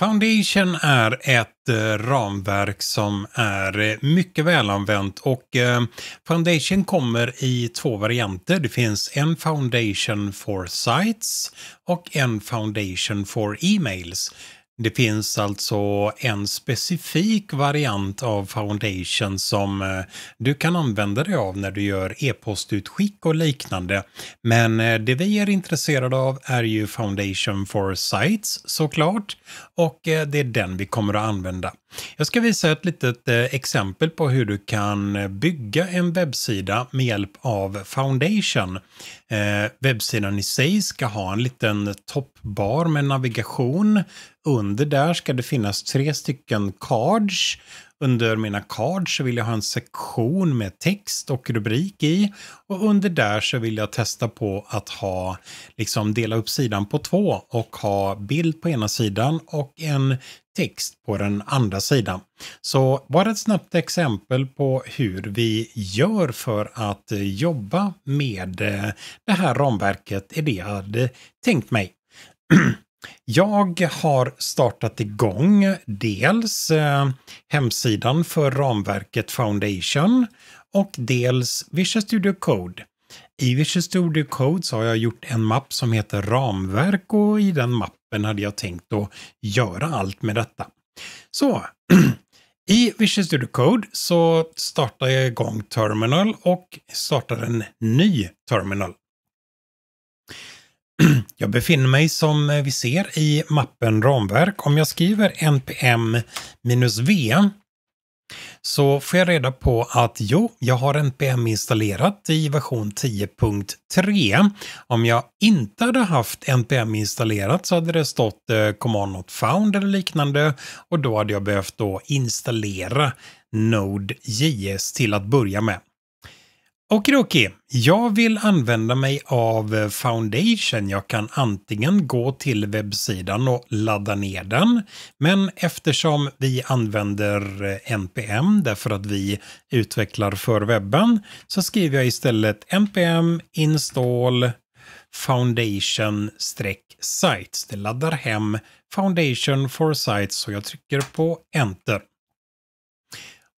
Foundation är ett eh, ramverk som är eh, mycket välanvänt och eh, Foundation kommer i två varianter. Det finns en Foundation for Sites och en Foundation for E-mails. Det finns alltså en specifik variant av Foundation som eh, du kan använda dig av när du gör e-postutskick och liknande. Men eh, det vi är intresserade av är ju Foundation for Sites såklart och eh, det är den vi kommer att använda. Jag ska visa ett litet exempel på hur du kan bygga en webbsida med hjälp av Foundation. Webbsidan i sig ska ha en liten toppbar med navigation under där ska det finnas tre stycken cards. Under mina cards så vill jag ha en sektion med text och rubrik i. Och under där så vill jag testa på att ha, liksom dela upp sidan på två och ha bild på ena sidan och en text på den andra sidan. Så bara ett snabbt exempel på hur vi gör för att jobba med eh, det här ramverket är det jag hade tänkt mig. Jag har startat igång dels eh, hemsidan för ramverket Foundation och dels Visual Studio Code. I Visual Studio Code så har jag gjort en mapp som heter ramverk och i den mappen hade jag tänkt att göra allt med detta. Så, i Visual Studio Code så startar jag igång Terminal och startar en ny Terminal. Jag befinner mig som vi ser i mappen ramverk. Om jag skriver npm v så får jag reda på att jo, jag har NPM installerat i version 10.3. Om jag inte hade haft NPM installerat så hade det stått eh, command not found eller liknande och då hade jag behövt då installera Node.js till att börja med. Okej, jag vill använda mig av eh, Foundation. Jag kan antingen gå till webbsidan och ladda ner den, men eftersom vi använder eh, NPM därför att vi utvecklar för webben så skriver jag istället NPM install foundation-sites. Det laddar hem foundation for sites och jag trycker på enter.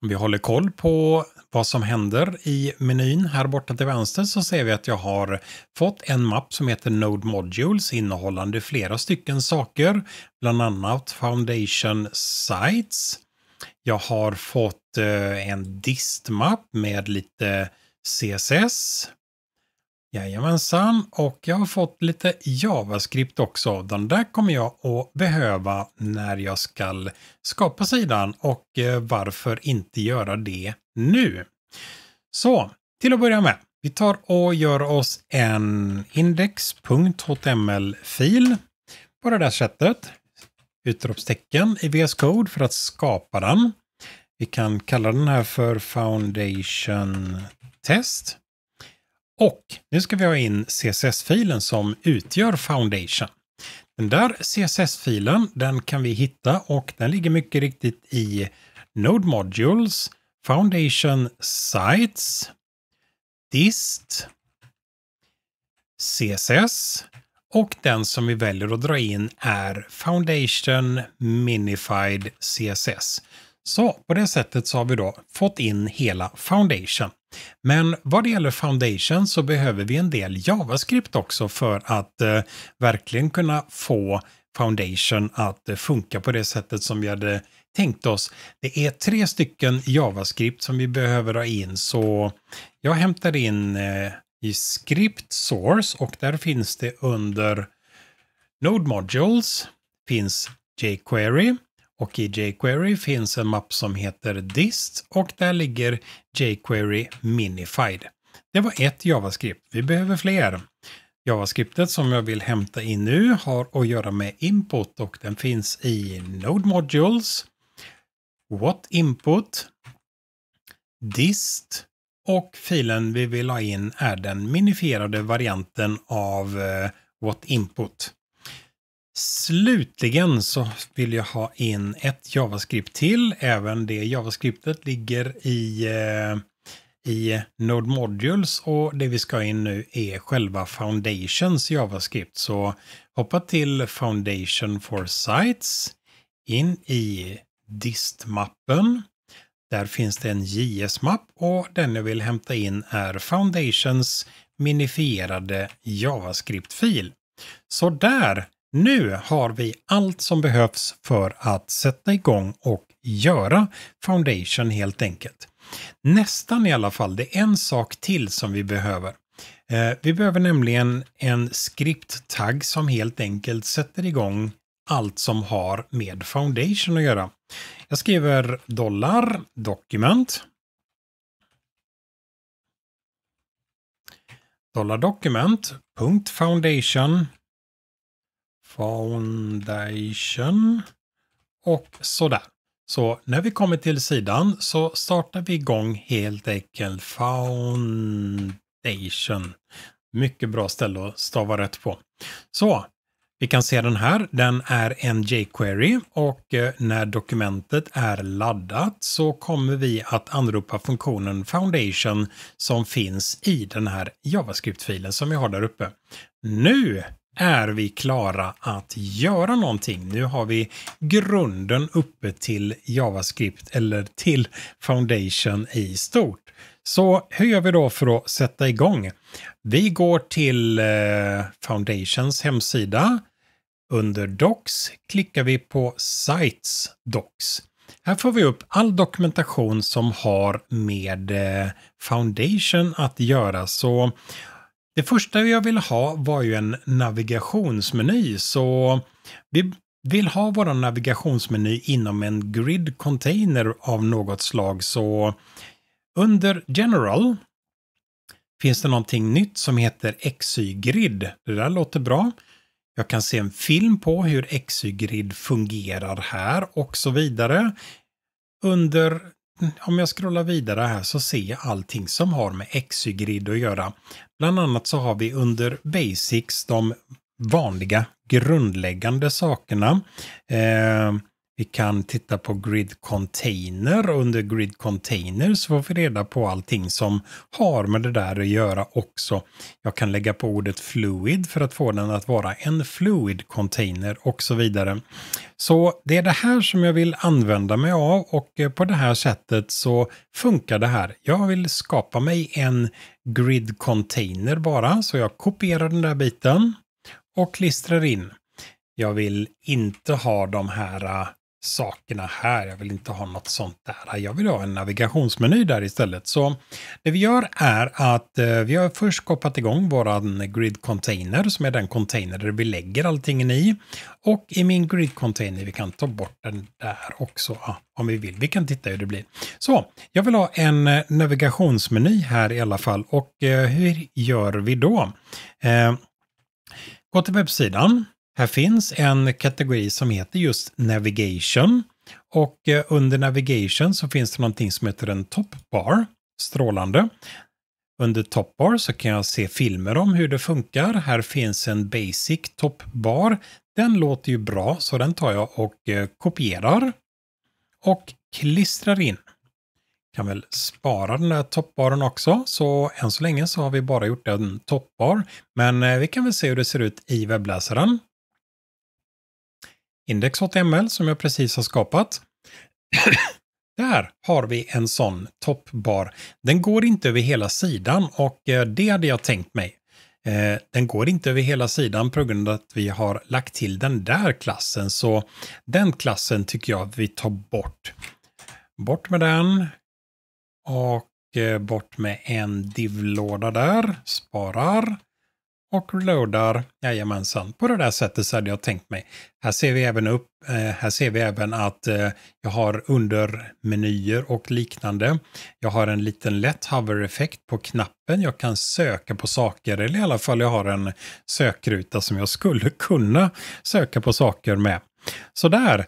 Om vi håller koll på vad som händer i menyn här borta till vänster så ser vi att jag har fått en mapp som heter Node Modules innehållande flera stycken saker, bland annat Foundation Sites. Jag har fått eh, en distmapp med lite CSS, Jajamensan, och jag har fått lite JavaScript också. Den där kommer jag att behöva när jag ska skapa sidan och eh, varför inte göra det nu? Så, till att börja med. Vi tar och gör oss en index.html-fil på det där sättet. Utropstecken i VS Code för att skapa den. Vi kan kalla den här för Foundation Test. Och nu ska vi ha in CSS-filen som utgör Foundation. Den där CSS-filen, den kan vi hitta och den ligger mycket riktigt i Node Modules, Foundation Sites, Dist, CSS och den som vi väljer att dra in är Foundation Minified CSS så på det sättet så har vi då fått in hela Foundation. Men vad det gäller Foundation så behöver vi en del JavaScript också för att eh, verkligen kunna få Foundation att eh, funka på det sättet som vi hade tänkt oss. Det är tre stycken JavaScript som vi behöver ha in så jag hämtar in eh, i Script Source och där finns det under Node Modules finns jQuery och i jQuery finns en mapp som heter dist och där ligger jQuery minified. Det var ett JavaScript, vi behöver fler. JavaScriptet som jag vill hämta in nu har att göra med input och den finns i Node Modules, What Input, Dist och filen vi vill ha in är den minifierade varianten av eh, What Input. Slutligen så vill jag ha in ett JavaScript till. Även det JavaScriptet ligger i, eh, i Node Modules och det vi ska in nu är själva Foundations JavaScript. Så hoppa till Foundation for Sites, in i dist-mappen. Där finns det en JS-mapp och den jag vill hämta in är Foundations minifierade JavaScript-fil. Så där nu har vi allt som behövs för att sätta igång och göra Foundation helt enkelt. Nästan i alla fall, det är en sak till som vi behöver. Eh, vi behöver nämligen en skripttagg som helt enkelt sätter igång allt som har med Foundation att göra. Jag skriver dollar document. Dollar document, punkt foundation Foundation. Och sådär. Så när vi kommer till sidan så startar vi igång helt enkelt Foundation. Mycket bra ställe att stava rätt på. Så, vi kan se den här. Den är en jQuery och eh, när dokumentet är laddat så kommer vi att anropa funktionen Foundation som finns i den här JavaScript-filen som vi har där uppe. Nu är vi klara att göra någonting. Nu har vi grunden uppe till JavaScript eller till Foundation i stort. Så hur gör vi då för att sätta igång? Vi går till eh, Foundations hemsida. Under Docs klickar vi på Sites Docs. Här får vi upp all dokumentation som har med eh, Foundation att göra. Så det första jag ville ha var ju en navigationsmeny, så vi vill ha vår navigationsmeny inom en grid container av något slag, så under general finns det någonting nytt som heter XY-grid. Det där låter bra. Jag kan se en film på hur XY-grid fungerar här och så vidare. Under om jag scrollar vidare här så ser jag allting som har med XY-grid att göra. Bland annat så har vi under Basics de vanliga grundläggande sakerna. Eh, vi kan titta på Grid Container och under Grid Container så får vi reda på allting som har med det där att göra också. Jag kan lägga på ordet Fluid för att få den att vara en Fluid Container och så vidare. Så det är det här som jag vill använda mig av och eh, på det här sättet så funkar det här. Jag vill skapa mig en Grid Container bara så jag kopierar den där biten och klistrar in. Jag vill inte ha de här eh, sakerna här. Jag vill inte ha något sånt där. Jag vill ha en navigationsmeny där istället. Så det vi gör är att eh, vi har först skapat igång våran grid container som är den container där vi lägger allting i. Och i min grid container, vi kan ta bort den där också ah, om vi vill. Vi kan titta hur det blir. Så jag vill ha en eh, navigationsmeny här i alla fall. Och eh, hur gör vi då? Gå till webbsidan. Här finns en kategori som heter just Navigation och eh, under Navigation så finns det någonting som heter en toppbar, strålande. Under toppbar så kan jag se filmer om hur det funkar. Här finns en basic toppbar. Den låter ju bra så den tar jag och eh, kopierar och klistrar in. Kan väl spara den där toppbaren också, så än så länge så har vi bara gjort en toppbar. Men eh, vi kan väl se hur det ser ut i webbläsaren index.html som jag precis har skapat. Där har vi en sån toppbar. Den går inte över hela sidan och eh, det hade jag tänkt mig. Eh, den går inte över hela sidan på grund av att vi har lagt till den där klassen. Så den klassen tycker jag att vi tar bort. Bort med den. Och eh, bort med en divlåda där. Sparar och reloadar. Jajamensan, på det där sättet så hade jag tänkt mig. Här ser vi även upp, eh, här ser vi även att eh, jag har undermenyer och liknande. Jag har en liten lätt hover-effekt på knappen. Jag kan söka på saker, eller i alla fall jag har en sökruta som jag skulle kunna söka på saker med. Så där.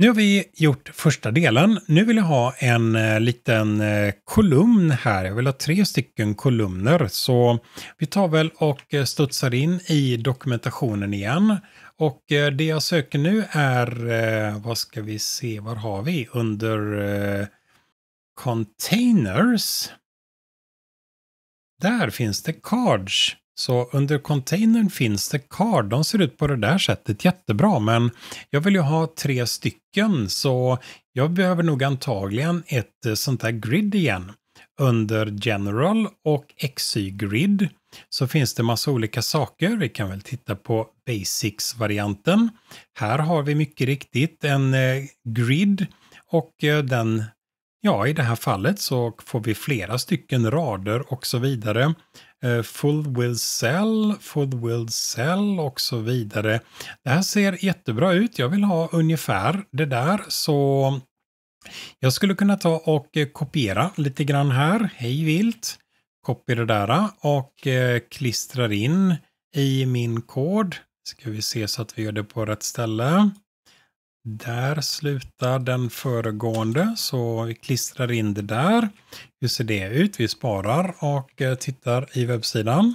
Nu har vi gjort första delen. Nu vill jag ha en eh, liten eh, kolumn här. Jag vill ha tre stycken kolumner. Så vi tar väl och eh, studsar in i dokumentationen igen. Och det jag söker nu är, vad ska vi se, var har vi? Under containers. Där finns det cards. Så under containern finns det Card. De ser ut på det där sättet jättebra, men jag vill ju ha tre stycken så jag behöver nog antagligen ett eh, sånt här grid igen. Under general och xy-grid så finns det massa olika saker. Vi kan väl titta på basics-varianten. Här har vi mycket riktigt en eh, grid och eh, den Ja, i det här fallet så får vi flera stycken rader och så vidare. Eh, full will sell, full will sell och så vidare. Det här ser jättebra ut. Jag vill ha ungefär det där så jag skulle kunna ta och eh, kopiera lite grann här. Hej vilt! Copy det där eh, och klistrar in i min kod. Ska vi se så att vi gör det på rätt ställe. Där slutar den föregående, så vi klistrar in det där. Hur ser det ut? Vi sparar och eh, tittar i webbsidan.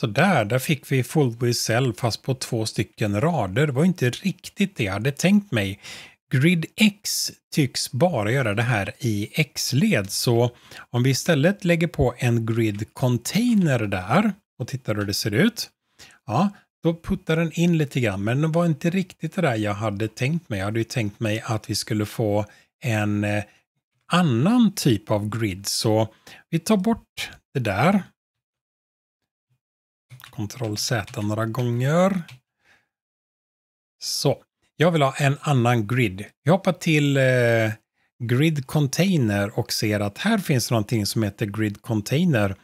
Så där, där fick vi Fold with Cell fast på två stycken rader. Det var inte riktigt det jag hade tänkt mig. Grid X tycks bara göra det här i X-led, så om vi istället lägger på en Grid Container där och tittar hur det ser ut. Ja, då puttade den in lite grann, men det var inte riktigt det där jag hade tänkt mig. Jag hade ju tänkt mig att vi skulle få en eh, annan typ av grid, så vi tar bort det där. Ctrl Z några gånger. Så, jag vill ha en annan grid. Jag hoppar till eh, Grid Container och ser att här finns någonting som heter Grid Container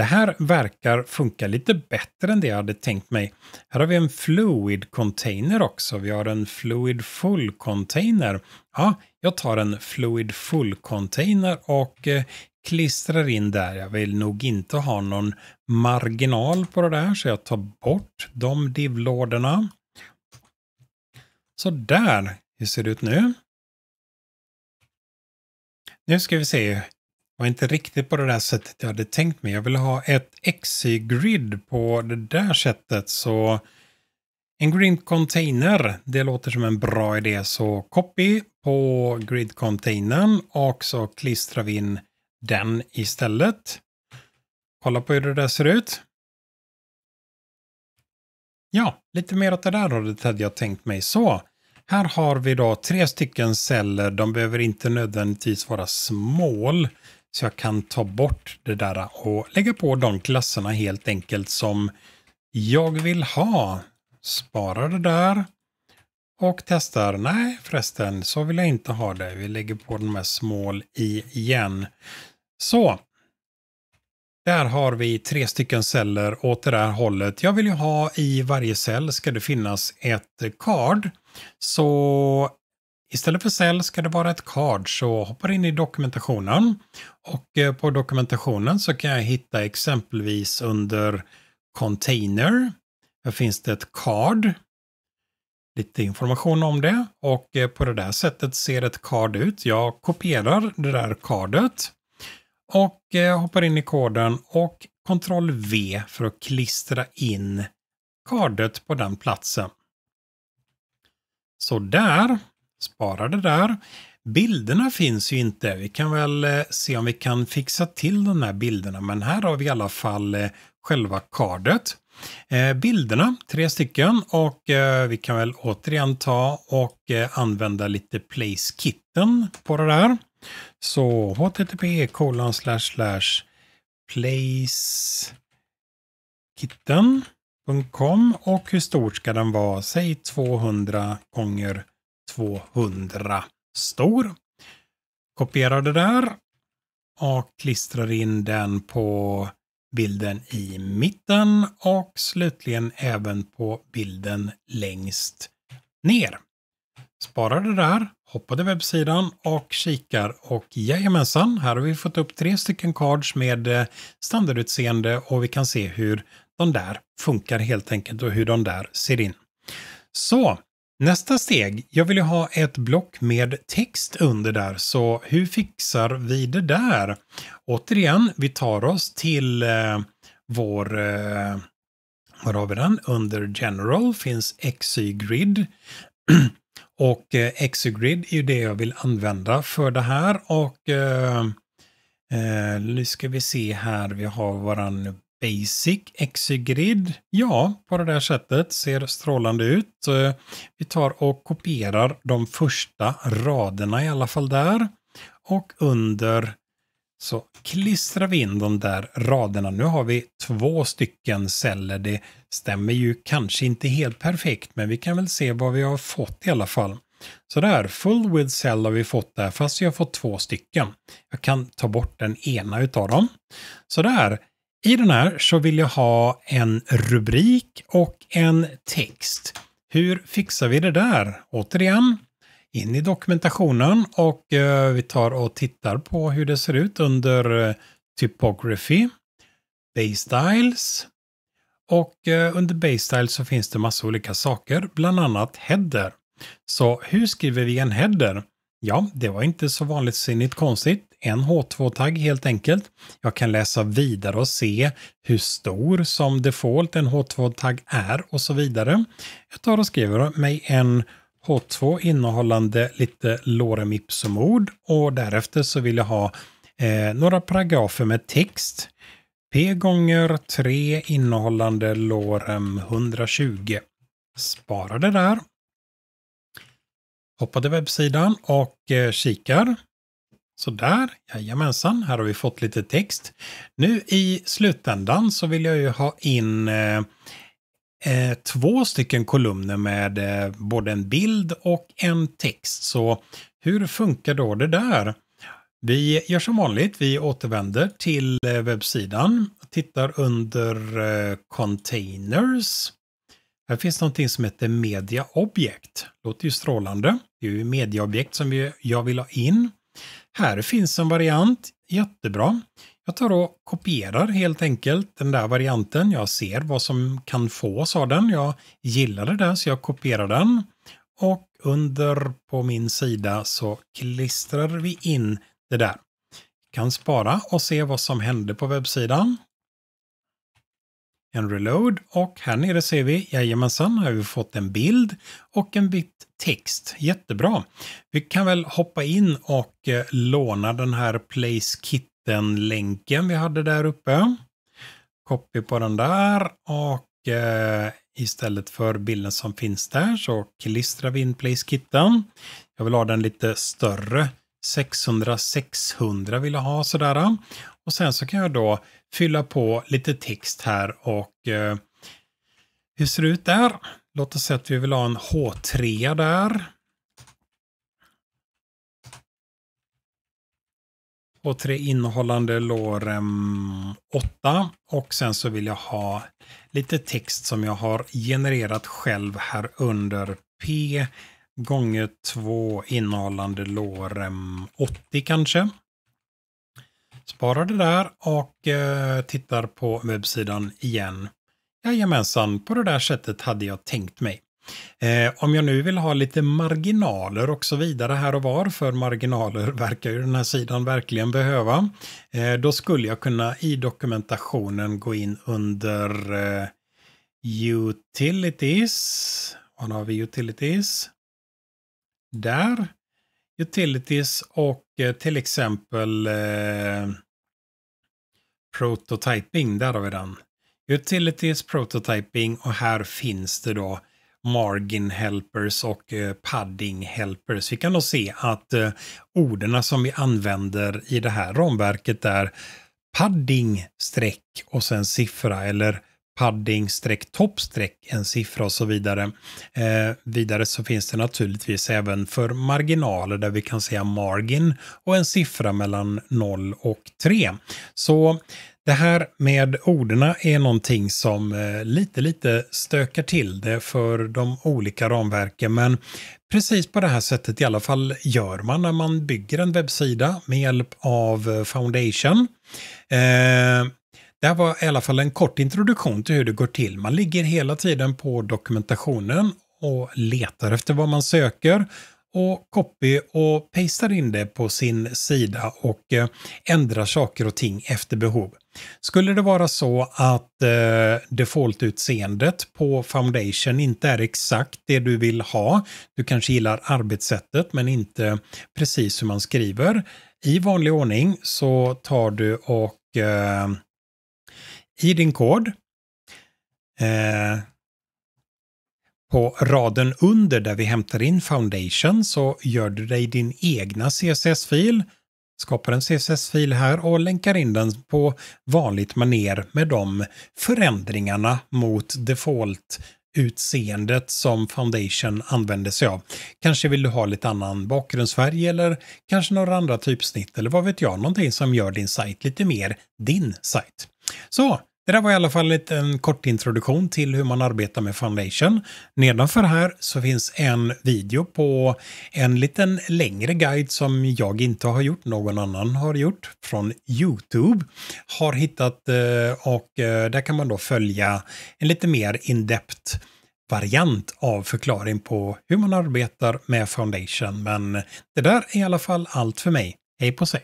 det här verkar funka lite bättre än det jag hade tänkt mig. Här har vi en fluid container också. Vi har en fluid full container. Ja, jag tar en fluid full container och eh, klistrar in där. Jag vill nog inte ha någon marginal på det där så jag tar bort de divlådorna. Så där, hur ser det ut nu? Nu ska vi se var inte riktigt på det där sättet jag hade tänkt mig. Jag ville ha ett xc grid på det där sättet så en grid container, det låter som en bra idé så copy på grid containern och så klistrar vi in den istället. Kolla på hur det där ser ut. Ja, lite mer åt det där hållet hade jag tänkt mig. Så, här har vi då tre stycken celler. De behöver inte nödvändigtvis vara small. Så jag kan ta bort det där och lägga på de klasserna helt enkelt som jag vill ha. Sparar det där och testar. Nej förresten, så vill jag inte ha det. Vi lägger på de här small igen. Så. Där har vi tre stycken celler åt det där hållet. Jag vill ju ha i varje cell ska det finnas ett kard. Så Istället för cell ska det vara ett card så hoppar in i dokumentationen och eh, på dokumentationen så kan jag hitta exempelvis under container. Här finns det ett card. Lite information om det och eh, på det där sättet ser ett card ut. Jag kopierar det där cardet och eh, hoppar in i koden och ctrl V för att klistra in kardet på den platsen. Så där Spara det där. Bilderna finns ju inte. Vi kan väl eh, se om vi kan fixa till de här bilderna, men här har vi i alla fall eh, själva kardet. Eh, bilderna, tre stycken, och vi kan väl återigen ta och använda lite place på det där. Så http kolon slash slash placekitten.com och hur stor ska den vara? Säg 200 gånger 200 stor. Kopierar det där och klistrar in den på bilden i mitten och slutligen även på bilden längst ner. Sparar det där, hoppar till webbsidan och kikar och jajamensan, här har vi fått upp tre stycken cards med eh, standardutseende och vi kan se hur de där funkar helt enkelt och hur de där ser in. Så Nästa steg, jag vill ju ha ett block med text under där, så hur fixar vi det där? Återigen, vi tar oss till eh, vår, eh, var har vi den? Under General finns XY-grid. och eh, XY-grid är ju det jag vill använda för det här och eh, eh nu ska vi se här, vi har våran Basic Exygrid. Ja, på det där sättet ser strålande ut. Eh, vi tar och kopierar de första raderna i alla fall där. Och under så klistrar vi in de där raderna. Nu har vi två stycken celler. Det stämmer ju kanske inte helt perfekt, men vi kan väl se vad vi har fått i alla fall. Så där, full with cell har vi fått där, fast vi har fått två stycken. Jag kan ta bort den ena utav dem. Så där, i den här så vill jag ha en rubrik och en text. Hur fixar vi det där? Återigen, in i dokumentationen och eh, vi tar och tittar på hur det ser ut under eh, Typography, Base och eh, under Base så finns det massa olika saker, bland annat Header. Så hur skriver vi en header? Ja, det var inte så vanligt sinnigt konstigt en H2-tagg helt enkelt. Jag kan läsa vidare och se hur stor som default en H2-tagg är och så vidare. Jag tar och skriver mig en H2 innehållande lite lorem ipsum-ord och därefter så vill jag ha eh, några paragrafer med text. P gånger 3 innehållande lorem 120. Spara det där. Hoppar till webbsidan och eh, kikar. Sådär, jajamensan, här har vi fått lite text. Nu i slutändan så vill jag ju ha in eh, eh, två stycken kolumner med eh, både en bild och en text. Så hur funkar då det där? Vi gör som vanligt, vi återvänder till eh, webbsidan, tittar under eh, containers. Här finns någonting som heter mediaobjekt. Låter ju strålande. Det är ju mediaobjekt som jag vill ha in. Här finns en variant, jättebra. Jag tar och kopierar helt enkelt den där varianten. Jag ser vad som kan fås av den. Jag gillar det där så jag kopierar den. Och under på min sida så klistrar vi in det där. kan spara och se vad som hände på webbsidan en reload och här nere ser vi, jajamensan, har vi fått en bild och en bit text. Jättebra! Vi kan väl hoppa in och eh, låna den här Place Kitten-länken vi hade där uppe. Copy på den där och eh, istället för bilden som finns där så klistrar vi in Place Kitten. Jag vill ha den lite större 600-600 vill jag ha sådär. Och sen så kan jag då fylla på lite text här och eh, hur ser det ut där? Låt oss säga att vi vill ha en H3 där. H3 innehållande lorem 8 och sen så vill jag ha lite text som jag har genererat själv här under P gånger 2 innehållande lårem 80 kanske. Sparar det där och eh, tittar på webbsidan igen. Jajamensan, på det där sättet hade jag tänkt mig. Eh, om jag nu vill ha lite marginaler och så vidare här och var, för marginaler verkar ju den här sidan verkligen behöva, eh, då skulle jag kunna i dokumentationen gå in under eh, Utilities. Var har vi Utilities? där. Utilities och eh, till exempel eh, Prototyping, där har vi den. Utilities, Prototyping och här finns det då Margin Helpers och eh, Padding Helpers. Vi kan då se att eh, orden som vi använder i det här ramverket är padding streck och sen siffra eller padding topp en siffra och så vidare. Eh, vidare så finns det naturligtvis även för marginaler där vi kan säga margin och en siffra mellan 0 och 3. Så det här med orden är någonting som eh, lite, lite stökar till det för de olika ramverken, men precis på det här sättet i alla fall gör man när man bygger en webbsida med hjälp av eh, Foundation. Eh, det här var i alla fall en kort introduktion till hur det går till. Man ligger hela tiden på dokumentationen och letar efter vad man söker och copy och pastar in det på sin sida och eh, ändrar saker och ting efter behov. Skulle det vara så att eh, default utseendet på Foundation inte är exakt det du vill ha, du kanske gillar arbetssättet men inte precis hur man skriver, i vanlig ordning så tar du och eh, i din kod. Eh, på raden under där vi hämtar in foundation så gör du dig din egna CSS-fil, skapar en CSS-fil här och länkar in den på vanligt maner med de förändringarna mot default utseendet som Foundation använder sig av. Kanske vill du ha lite annan bakgrundsfärg eller kanske några andra typsnitt eller vad vet jag, någonting som gör din sajt lite mer din sajt. Så det där var i alla fall en kort introduktion till hur man arbetar med Foundation. Nedanför här så finns en video på en liten längre guide som jag inte har gjort, någon annan har gjort, från Youtube. Har hittat eh, och eh, där kan man då följa en lite mer in-depth variant av förklaring på hur man arbetar med Foundation. Men det där är i alla fall allt för mig. Hej på sig!